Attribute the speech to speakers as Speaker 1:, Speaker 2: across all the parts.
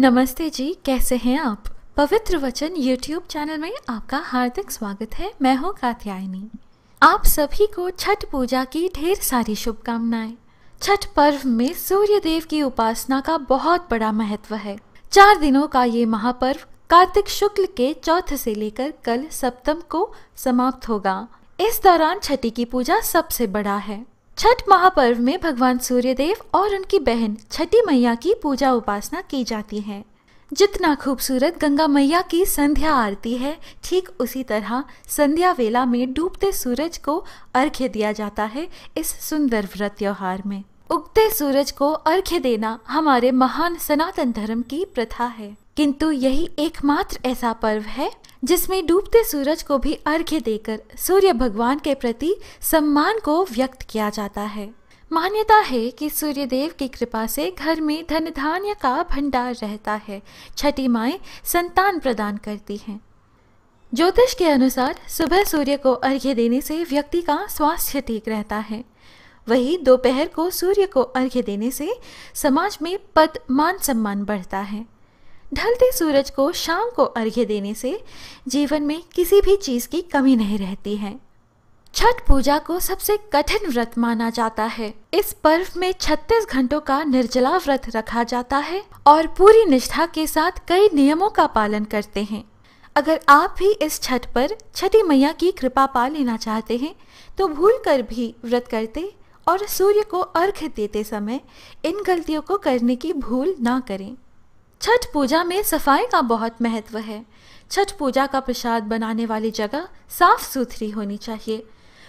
Speaker 1: नमस्ते जी कैसे हैं आप पवित्र वचन यूट्यूब चैनल में आपका हार्दिक स्वागत है मैं हूं कात्यायनी आप सभी को छठ पूजा की ढेर सारी शुभकामनाएं छठ पर्व में सूर्य देव की उपासना का बहुत बड़ा महत्व है चार दिनों का ये महापर्व कार्तिक शुक्ल के चौथ से लेकर कल सप्तम को समाप्त होगा इस दौरान छठी की पूजा सबसे बड़ा है छठ महापर्व में भगवान सूर्यदेव और उनकी बहन छठी मैया की पूजा उपासना की जाती है जितना खूबसूरत गंगा मैया की संध्या आरती है ठीक उसी तरह संध्या वेला में डूबते सूरज को अर्घ्य दिया जाता है इस सुंदर व्रत त्योहार में उगते सूरज को अर्घ्य देना हमारे महान सनातन धर्म की प्रथा है किंतु यही एकमात्र ऐसा पर्व है जिसमें डूबते सूरज को भी अर्घ्य देकर सूर्य भगवान के प्रति सम्मान को व्यक्त किया जाता है मान्यता है कि सूर्यदेव की कृपा से घर में धन धान्य का भंडार रहता है छठी माए संतान प्रदान करती हैं ज्योतिष के अनुसार सुबह सूर्य को अर्घ्य देने से व्यक्ति का स्वास्थ्य ठीक रहता है वही दोपहर को सूर्य को अर्घ्य देने से समाज में पद मान सम्मान बढ़ता है ढलते सूरज को शाम को अर्घ्य देने से जीवन में किसी भी चीज़ की कमी नहीं रहती है छठ पूजा को सबसे कठिन व्रत माना जाता है इस पर्व में 36 घंटों का निर्जला व्रत रखा जाता है और पूरी निष्ठा के साथ कई नियमों का पालन करते हैं अगर आप भी इस छठ पर छठी मैया की कृपा पा लेना चाहते हैं तो भूल कर भी व्रत करते और सूर्य को अर्घ देते समय इन गलतियों को करने की भूल ना करें छठ पूजा में सफाई का बहुत महत्व है छठ पूजा का प्रसाद बनाने वाली जगह साफ सुथरी होनी चाहिए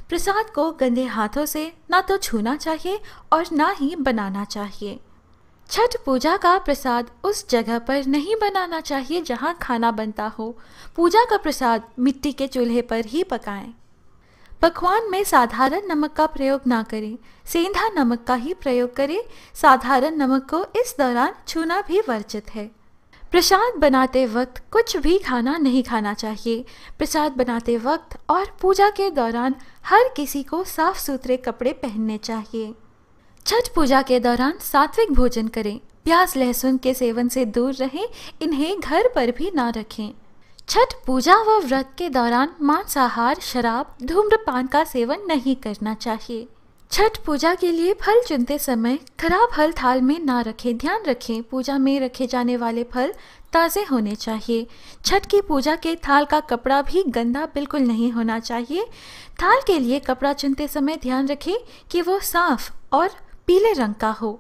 Speaker 1: प्रसाद को गंदे हाथों से ना तो छूना चाहिए और ना ही बनाना चाहिए छठ पूजा का प्रसाद उस जगह पर नहीं बनाना चाहिए जहाँ खाना बनता हो पूजा का प्रसाद मिट्टी के चूल्हे पर ही पकाएं। पकवान में साधारण नमक का प्रयोग ना करें सेंधा नमक का ही प्रयोग करें साधारण नमक को इस दौरान छूना भी वर्जित है प्रसाद बनाते वक्त कुछ भी खाना नहीं खाना चाहिए प्रसाद बनाते वक्त और पूजा के दौरान हर किसी को साफ सुथरे कपड़े पहनने चाहिए छठ पूजा के दौरान सात्विक भोजन करें प्याज लहसुन के सेवन से दूर रहें इन्हें घर पर भी ना रखें छठ पूजा व व्रत के दौरान मांसाहार शराब धूम्रपान का सेवन नहीं करना चाहिए छठ पूजा के लिए फल चुनते समय खराब फल थाल में ना रखें ध्यान रखें पूजा में रखे जाने वाले फल ताज़े होने चाहिए छठ की पूजा के थाल का कपड़ा भी गंदा बिल्कुल नहीं होना चाहिए थाल के लिए कपड़ा चुनते समय ध्यान रखें कि वो साफ और पीले रंग का हो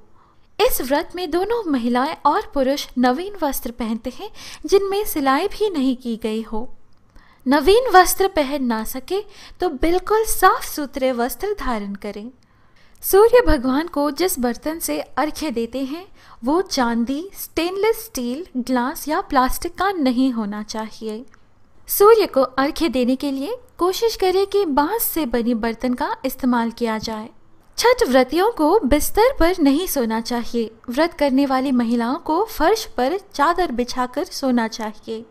Speaker 1: इस व्रत में दोनों महिलाएं और पुरुष नवीन वस्त्र पहनते हैं जिनमें सिलाई भी नहीं की गई हो नवीन वस्त्र पहन ना सके तो बिल्कुल साफ सुथरे वस्त्र धारण करें सूर्य भगवान को जिस बर्तन से अर्घ्य देते हैं वो चांदी स्टेनलेस स्टील ग्लास या प्लास्टिक का नहीं होना चाहिए सूर्य को अर्घ्य देने के लिए कोशिश करें कि बांस से बनी बर्तन का इस्तेमाल किया जाए छठ व्रतियों को बिस्तर पर नहीं सोना चाहिए व्रत करने वाली महिलाओं को फर्श पर चादर बिछाकर सोना चाहिए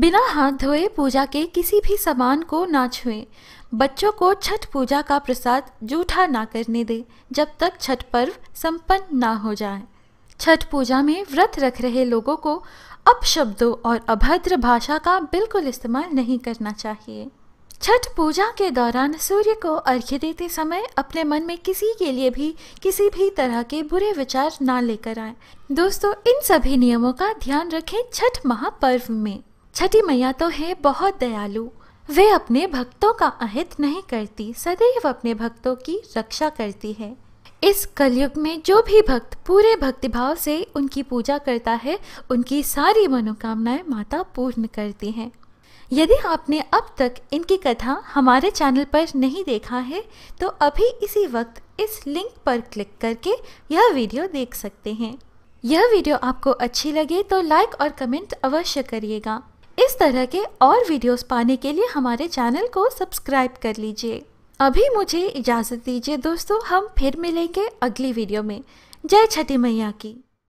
Speaker 1: बिना हाथ धोए पूजा के किसी भी सामान को ना छुएं बच्चों को छठ पूजा का प्रसाद जूठा ना करने दें जब तक छठ पर्व संपन्न ना हो जाए छठ पूजा में व्रत रख रहे लोगों को अपशब्दों और अभद्र भाषा का बिल्कुल इस्तेमाल नहीं करना चाहिए छठ पूजा के दौरान सूर्य को अर्घ्य देते समय अपने मन में किसी के लिए भी किसी भी तरह के बुरे विचार ना लेकर आए दोस्तों इन सभी नियमों का ध्यान रखें छठ महापर्व में छठी मैया तो है बहुत दयालु वे अपने भक्तों का अहित नहीं करती सदैव अपने भक्तों की रक्षा करती है इस कलयुग में जो भी भक्त पूरे भक्तिभाव से उनकी पूजा करता है उनकी सारी मनोकामनाएं माता पूर्ण करती हैं यदि आपने अब तक इनकी कथा हमारे चैनल पर नहीं देखा है तो अभी इसी वक्त इस लिंक पर क्लिक करके यह वीडियो देख सकते हैं यह वीडियो आपको अच्छी लगे तो लाइक और कमेंट अवश्य करिएगा इस तरह के और वीडियोस पाने के लिए हमारे चैनल को सब्सक्राइब कर लीजिए अभी मुझे इजाज़त दीजिए दोस्तों हम फिर मिलेंगे अगली वीडियो में जय छठी मैया की